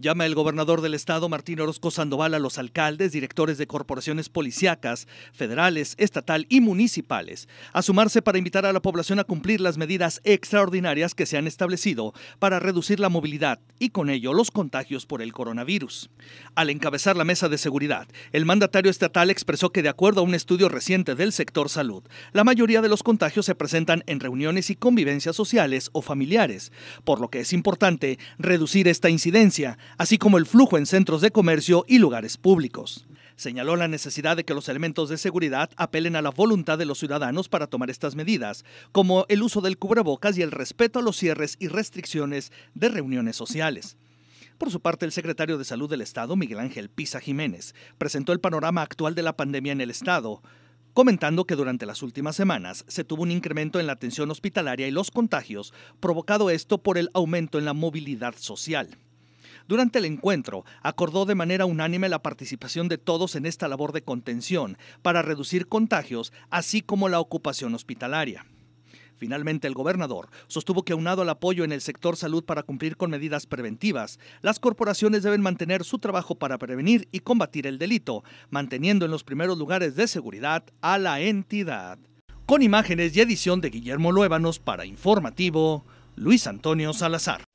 Llama el gobernador del estado, Martín Orozco Sandoval, a los alcaldes, directores de corporaciones policíacas, federales, estatal y municipales, a sumarse para invitar a la población a cumplir las medidas extraordinarias que se han establecido para reducir la movilidad y con ello los contagios por el coronavirus. Al encabezar la mesa de seguridad, el mandatario estatal expresó que de acuerdo a un estudio reciente del sector salud, la mayoría de los contagios se presentan en reuniones y convivencias sociales o familiares, por lo que es importante reducir esta incidencia así como el flujo en centros de comercio y lugares públicos. Señaló la necesidad de que los elementos de seguridad apelen a la voluntad de los ciudadanos para tomar estas medidas, como el uso del cubrebocas y el respeto a los cierres y restricciones de reuniones sociales. Por su parte, el secretario de Salud del Estado, Miguel Ángel Pisa Jiménez, presentó el panorama actual de la pandemia en el Estado, comentando que durante las últimas semanas se tuvo un incremento en la atención hospitalaria y los contagios, provocado esto por el aumento en la movilidad social. Durante el encuentro, acordó de manera unánime la participación de todos en esta labor de contención para reducir contagios, así como la ocupación hospitalaria. Finalmente, el gobernador sostuvo que aunado al apoyo en el sector salud para cumplir con medidas preventivas, las corporaciones deben mantener su trabajo para prevenir y combatir el delito, manteniendo en los primeros lugares de seguridad a la entidad. Con imágenes y edición de Guillermo Luévanos para Informativo, Luis Antonio Salazar.